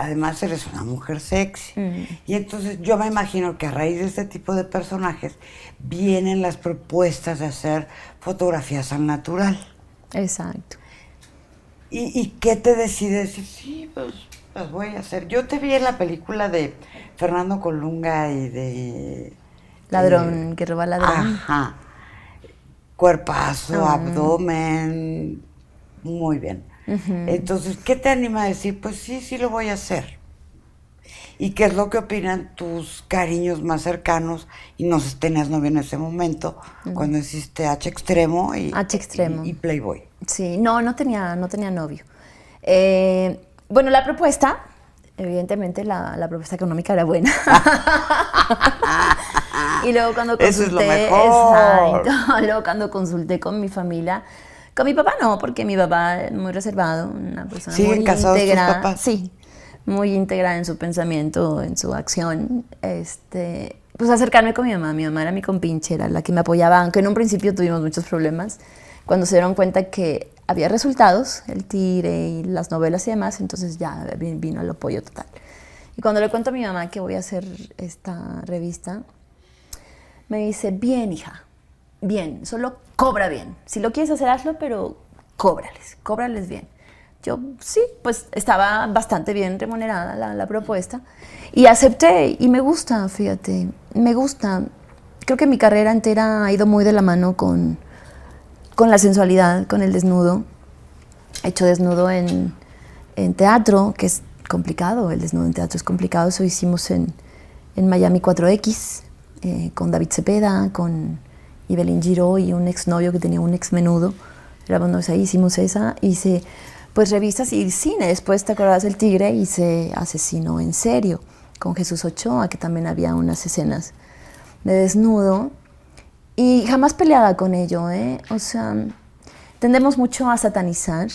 además eres una mujer sexy. Y entonces yo me imagino que a raíz de este tipo de personajes vienen las propuestas de hacer fotografías al natural. Exacto. ¿Y, qué te decides? Sí, pues las voy a hacer. Yo te vi en la película de Fernando Colunga y de... Eh, ladrón, que roba ladrón. Ajá. Cuerpazo, ah. abdomen. Muy bien. Entonces, ¿qué te anima a decir? Pues sí, sí lo voy a hacer. ¿Y qué es lo que opinan tus cariños más cercanos? Y no sé, tenías novio en ese momento, cuando hiciste H extremo y, Y, Playboy. Sí, no, no tenía, no tenía novio. Eh, bueno, la propuesta, evidentemente la, propuesta económica era buena. y luego cuando consulté, Eso es lo mejor. luego cuando consulté con mi familia, con mi papá no, porque mi papá es muy reservado, una persona muy integrada. Sí, muy integrada en su pensamiento, en su acción. Este, pues acercarme con mi mamá. Mi mamá era mi compinche, era la que me apoyaba, aunque en un principio tuvimos muchos problemas. Cuando se dieron cuenta que había resultados, el tire y las novelas y demás, entonces ya vino el apoyo total. Y cuando le cuento a mi mamá que voy a hacer esta revista, me dice, bien hija, bien, solo cobra bien. Si lo quieres hacer, hazlo, pero cóbrales, cóbrales bien. Yo sí, pues estaba bastante bien remunerada la, propuesta y acepté y me gusta, fíjate, me gusta. Creo que mi carrera entera ha ido muy de la mano con, con la sensualidad, con el desnudo. He hecho desnudo en, teatro, que es complicado, el desnudo en teatro es complicado, eso hicimos en, Miami 4X, eh, con David Cepeda, con y Belén Giró y un exnovio que tenía un ex menudo. Grabamos ahí, hicimos esa, hice pues revistas y cine. Después, ¿te acordabas El Tigre? y se asesinó en Serio con Jesús Ochoa, que también había unas escenas de desnudo. Y jamás peleada con ello, ¿eh? O sea, tendemos mucho a satanizar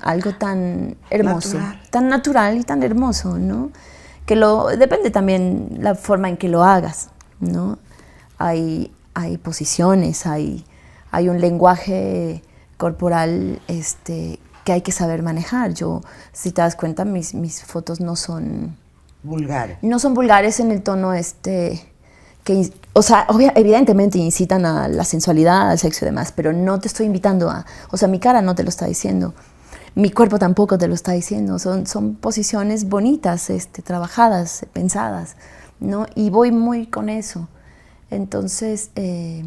algo tan hermoso, tan natural y tan hermoso, ¿no? Que lo depende también la forma en que lo hagas, ¿no? Hay hay posiciones, hay, hay un lenguaje corporal este, que hay que saber manejar. Yo, si te das cuenta, mis, mis fotos no son... Vulgares. No son vulgares en el tono este... Que, o sea, evidentemente incitan a la sensualidad, al sexo y demás, pero no te estoy invitando a... O sea, mi cara no te lo está diciendo. Mi cuerpo tampoco te lo está diciendo. Son, son posiciones bonitas, este, trabajadas, pensadas, ¿no? Y voy muy con eso. Entonces, eh,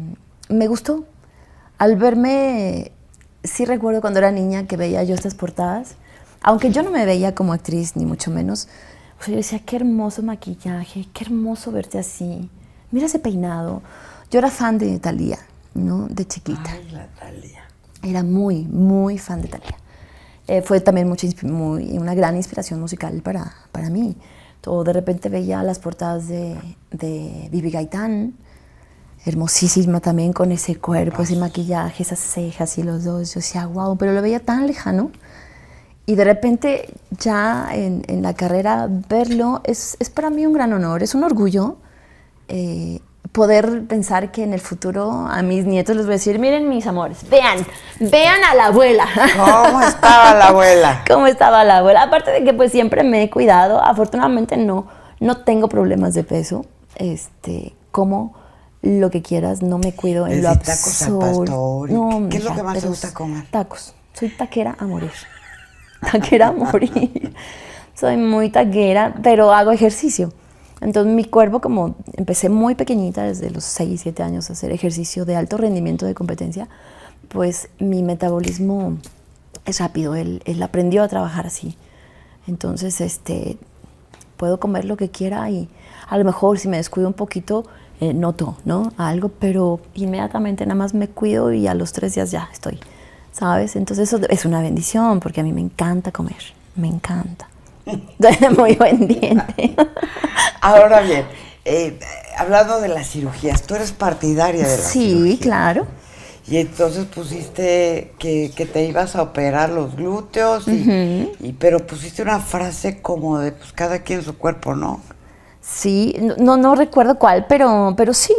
me gustó. Al verme, sí recuerdo cuando era niña que veía yo estas portadas, aunque yo no me veía como actriz, ni mucho menos, o sea, yo decía, qué hermoso maquillaje, qué hermoso verte así, mira ese peinado. Yo era fan de Talía, ¿no? De chiquita. Ay, la Era muy, muy fan de Talía. Eh, fue también mucha, muy, una gran inspiración musical para, para mí. Todo de repente veía las portadas de, de Vivi Gaitán, hermosísima también con ese cuerpo, ese maquillaje, esas cejas y los dos. Yo decía, wow, pero lo veía tan lejano. Y de repente ya en, la carrera verlo es, es, para mí un gran honor, es un orgullo eh, poder pensar que en el futuro a mis nietos les voy a decir, miren mis amores, vean, vean a la abuela. ¿Cómo estaba la abuela? ¿Cómo estaba la abuela? Aparte de que pues siempre me he cuidado, afortunadamente no, no tengo problemas de peso. Este, como lo que quieras, no me cuido en lo absoluto. No, ¿Qué es lo que más te gusta comer? Tacos. Soy taquera a morir. Taquera a morir. Soy muy taquera, pero hago ejercicio. Entonces mi cuerpo, como empecé muy pequeñita, desde los 6, 7 años a hacer ejercicio de alto rendimiento de competencia, pues mi metabolismo es rápido, él, él aprendió a trabajar así. Entonces, este, puedo comer lo que quiera y a lo mejor si me descuido un poquito, eh, noto, ¿no? Algo, pero inmediatamente nada más me cuido y a los tres días ya estoy, ¿sabes? Entonces eso es una bendición porque a mí me encanta comer, me encanta. Muy buen diente. Ahora bien, eh, hablando de las cirugías, tú eres partidaria de las sí, cirugías. Sí, claro. Y entonces pusiste que, te ibas a operar los glúteos, pero pusiste una frase como de pues cada quien su cuerpo, ¿no? Sí, no, no recuerdo cuál, pero, pero sí.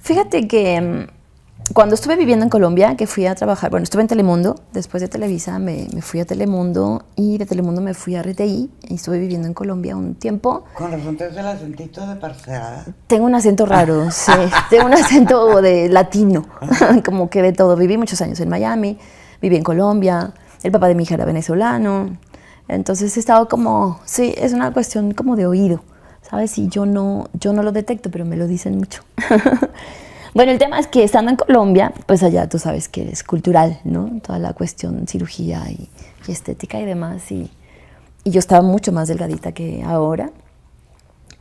Fíjate que mm, cuando estuve viviendo en Colombia, que fui a trabajar, bueno, estuve en Telemundo, después de Televisa me, fui a Telemundo y de Telemundo me fui a RTI y estuve viviendo en Colombia un tiempo. Con razón fronteras del acentito de ¿eh? Tengo un acento raro, sí, tengo un acento de latino, como que de todo. Viví muchos años en Miami, viví en Colombia, el papá de mi hija era venezolano, entonces he estado como, sí, es una cuestión como de oído. ¿sabes? Y yo no, yo no lo detecto, pero me lo dicen mucho. bueno, el tema es que estando en Colombia, pues allá tú sabes que es cultural, ¿no? Toda la cuestión cirugía y, estética y demás. Y, y, yo estaba mucho más delgadita que ahora.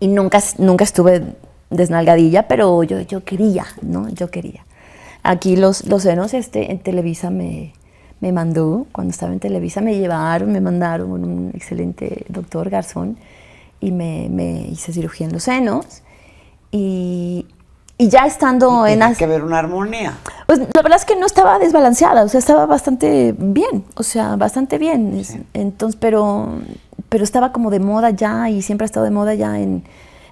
Y nunca, nunca estuve desnalgadilla, pero yo, yo quería, ¿no? Yo quería. Aquí los, los senos este, en Televisa me, me mandó, cuando estaba en Televisa, me llevaron, me mandaron un excelente doctor Garzón y me, me hice cirugía en los senos. Y, y ya estando en... Tiene que ver una armonía. Pues la verdad es que no estaba desbalanceada, o sea, estaba bastante bien, o sea, bastante bien. Entonces, pero, pero estaba como de moda ya y siempre ha estado de moda ya en,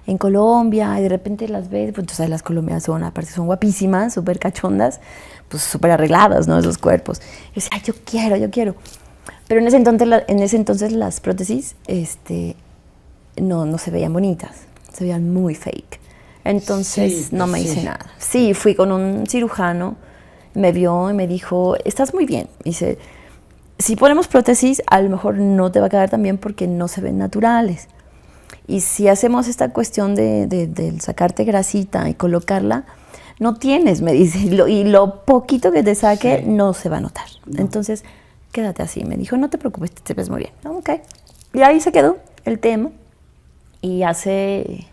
en Colombia y de repente las ves, pues entonces las colombianas son, aparte son guapísimas, súper cachondas, pues súper arregladas, ¿no? Esos cuerpos. Y yo decía, Ay, yo quiero, yo quiero. Pero en ese entonces, en ese entonces las prótesis, este, no, no se veían bonitas, se veían muy fake. Entonces no me hice nada. Sí, fui con un cirujano, me vio y me dijo, estás muy bien. dice, si ponemos prótesis, a lo mejor no te va a quedar tan bien porque no se ven naturales. Y si hacemos esta cuestión de, sacarte grasita y colocarla, no tienes, me dice, y lo, poquito que te saque no se va a notar. Entonces, quédate así. Me dijo, no te preocupes, te ves muy bien. Ok. Y ahí se quedó el tema. Y hace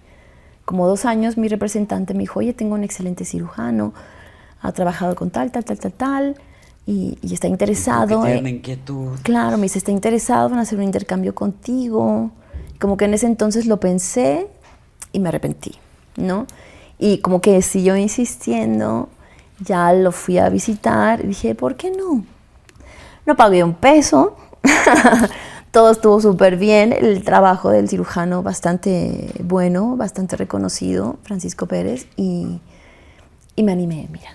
como dos años mi representante me dijo, oye, tengo un excelente cirujano, ha trabajado con tal, tal, tal, tal, tal, y, está interesado. tiene inquietud. Claro, me dice, está interesado en hacer un intercambio contigo. Como que en ese entonces lo pensé y me arrepentí, ¿no? Y como que siguió insistiendo, ya lo fui a visitar y dije, ¿por qué no? No pagué un peso. todo estuvo súper bien, el trabajo del cirujano bastante bueno, bastante reconocido, Francisco Pérez, y, me animé, mira.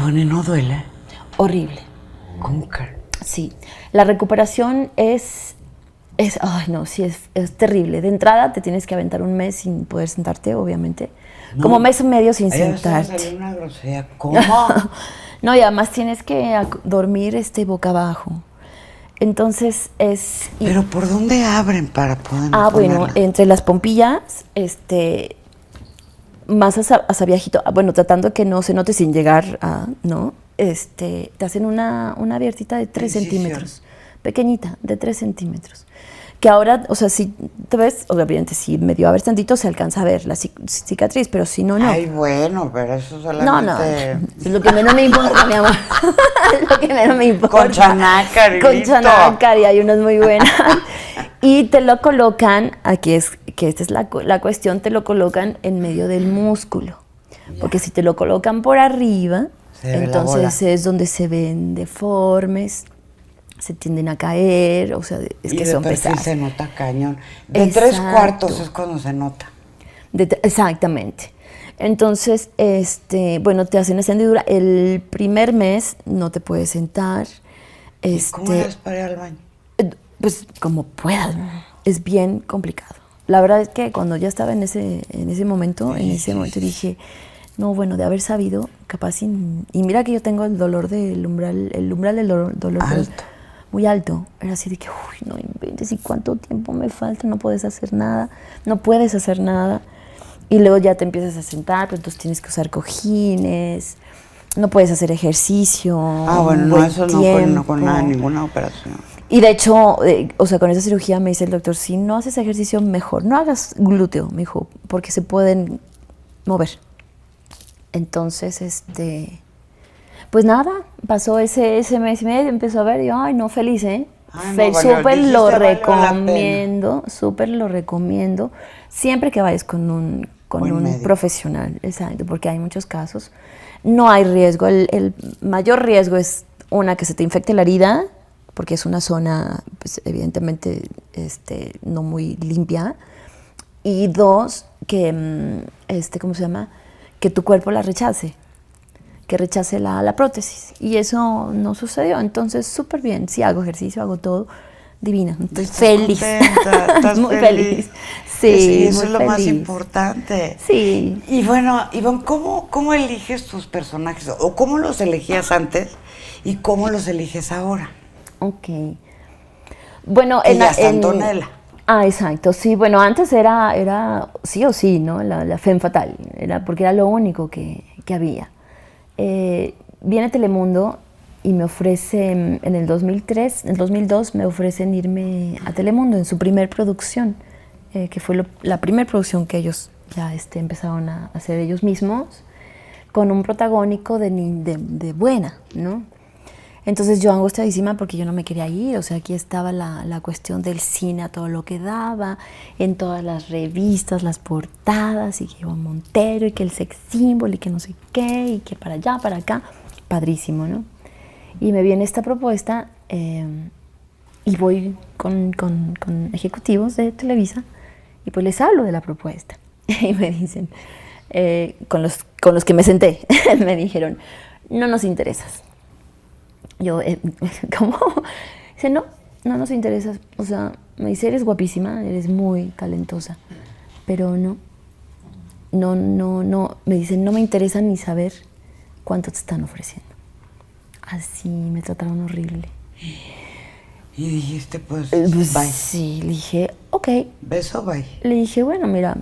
bueno, ¿no duele? Horrible. ¿Cómo que? Sí, la recuperación es, es ay no, sí, es, terrible. De entrada te tienes que aventar un mes sin poder sentarte, obviamente. Como mes y medio sin sentarte. no, y además tienes que dormir este boca abajo. Entonces es. Pero ¿por dónde abren para poder.? Ah, bueno, entre las pompillas, este. Más a sabiejito ah, bueno, tratando que no se note sin llegar a, ¿no? Este, te hacen una, una abiertita de 3 centímetros, pequeñita, de 3 centímetros que ahora, o sea, si te ves, obviamente si me dio a ver tantito se alcanza a ver la cicatriz, pero si no, no. Ay, bueno, pero eso solamente... No, no, es lo que menos me importa, mi amor. lo que menos me importa. Con chanácar y Con y hay unas muy buenas. y te lo colocan, aquí es que esta es la, cuestión, te lo colocan en medio del músculo. Porque si te lo colocan por arriba, entonces es donde se ven deformes se tienden a caer, o sea, es que son pesadas. se nota cañón. De tres cuartos es cuando se nota. exactamente. Entonces, este, bueno, te hacen esa El primer mes no te puedes sentar. ¿Cómo eres este, para ir al baño? Eh, pues como puedas. Es bien complicado. La verdad es que cuando ya estaba en ese, en ese momento, en ese momento dije, no, bueno, de haber sabido, capaz, y, mira que yo tengo el dolor del umbral, el umbral del dolor, Alto muy alto. Era así de que, uy, no inventes, ¿y cuánto tiempo me falta? No puedes hacer nada, no puedes hacer nada. Y luego ya te empiezas a sentar, entonces tienes que usar cojines, no puedes hacer ejercicio. Ah, bueno, no, eso no con, nada, ninguna operación. Y de hecho, eh, o sea, con esa cirugía me dice el doctor, si no haces ejercicio, mejor, no hagas glúteo, me dijo, porque se pueden mover. Entonces, este, pues nada, pasó ese, ese mes y medio, empezó a ver, yo, ay, no, feliz, ¿eh? súper lo recomiendo, súper lo recomiendo, siempre que vayas con un, con un profesional, exacto, porque hay muchos casos. No hay riesgo, el, mayor riesgo es una que se te infecte la herida, porque es una zona, pues, evidentemente, este, no muy limpia, y dos, que, mm, este, ¿cómo se llama? Que tu cuerpo la rechace que rechace la, prótesis. Y eso no sucedió. Entonces, súper bien. si hago ejercicio, hago todo divina. Estoy feliz. muy feliz. Sí, eso es lo más importante. Sí. Y bueno, Iván, ¿cómo, ¿cómo eliges tus personajes? ¿O cómo los elegías antes y cómo los eliges ahora? Ok. Bueno, en la. Antonella. Ah, exacto, sí, bueno, antes era, era sí o sí, ¿no? La, la fe fatal, era porque era lo único que había eh, viene Telemundo y me ofrecen, mm, en el 2003, en el 2002 me ofrecen irme a Telemundo en su primer producción, eh, que fue la primera producción que ellos ya este, empezaron a hacer ellos mismos, con un protagónico de, de buena, ¿no? Entonces yo angustiadísima porque yo no me quería ir, o sea, aquí estaba la, la cuestión del cine todo lo que daba, en todas las revistas, las portadas, y que iba Montero, y que el sex symbol, y que no sé qué, y que para allá, para acá, padrísimo, ¿no? Y me viene esta propuesta eh, y voy con, con, ejecutivos de Televisa y pues les hablo de la propuesta. y me dicen, eh, con, los, con los que me senté, me dijeron, no nos interesas. Yo, eh, ¿cómo? Dice, no, no nos interesa. O sea, me dice, eres guapísima, eres muy talentosa, pero no. No, no, no, me dice, no me interesa ni saber cuánto te están ofreciendo. Así me trataron horrible. Y dijiste, pues, eh, pues bye. Sí, le dije, ok. Beso, bye. Le dije, bueno, mira,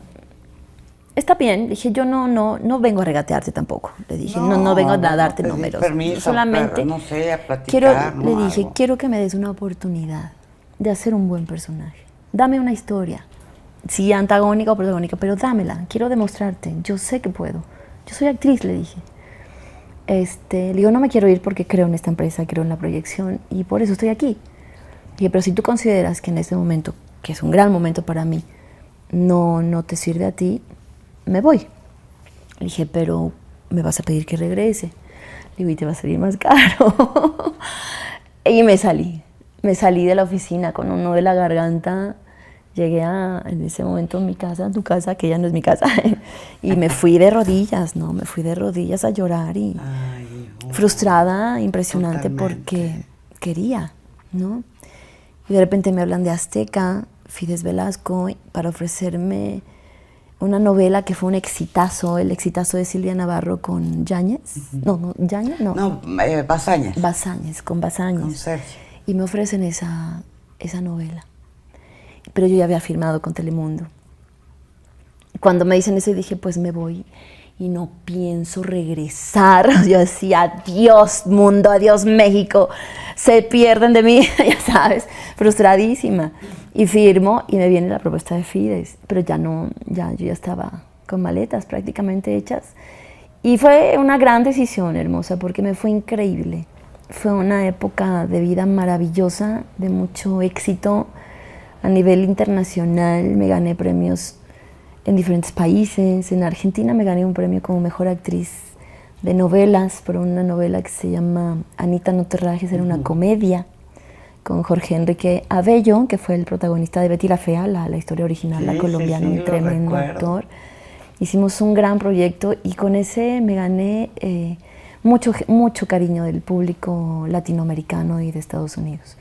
está bien, dije, yo no, no, no vengo a regatearte tampoco. Le dije, no, no, vengo a darte números. Permiso, solamente no sé, a platicar, quiero, le dije, quiero que me des una oportunidad de hacer un buen personaje. Dame una historia, si antagónica o protagónica, pero dámela, quiero demostrarte, yo sé que puedo. Yo soy actriz, le dije. Este, le digo, no me quiero ir porque creo en esta empresa, creo en la proyección y por eso estoy aquí. dije, pero si tú consideras que en este momento, que es un gran momento para mí, no, no te sirve a ti, me voy. Le dije, pero me vas a pedir que regrese. Le digo, y te va a salir más caro. y me salí. Me salí de la oficina con uno de la garganta. Llegué a, en ese momento, a mi casa, a tu casa, que ya no es mi casa. y me fui de rodillas, ¿no? Me fui de rodillas a llorar y frustrada, impresionante, porque quería, ¿no? Y de repente me hablan de Azteca, Fides Velasco, para ofrecerme una novela que fue un exitazo, el exitazo de Silvia Navarro con Yáñez. No, no, Yáñez, no. No, eh, Basáñez. con Basáñez. Con Sergio. Y me ofrecen esa, esa novela. Pero yo ya había firmado con Telemundo. Cuando me dicen eso dije, pues me voy y no pienso regresar. Yo decía, adiós mundo, adiós México, se pierden de mí, ya sabes, frustradísima. Y firmo y me viene la propuesta de Fides, pero ya no, ya yo ya estaba con maletas prácticamente hechas. Y fue una gran decisión, hermosa, porque me fue increíble. Fue una época de vida maravillosa, de mucho éxito a nivel internacional. Me gané premios en diferentes países. En Argentina me gané un premio como mejor actriz de novelas por una novela que se llama Anita No te rajes, era una comedia con Jorge Enrique Abello, que fue el protagonista de Betty la Fea, la, historia original, la colombiana, un tremendo actor. Hicimos un gran proyecto y con ese me gané eh, mucho, mucho cariño del público latinoamericano y de Estados Unidos.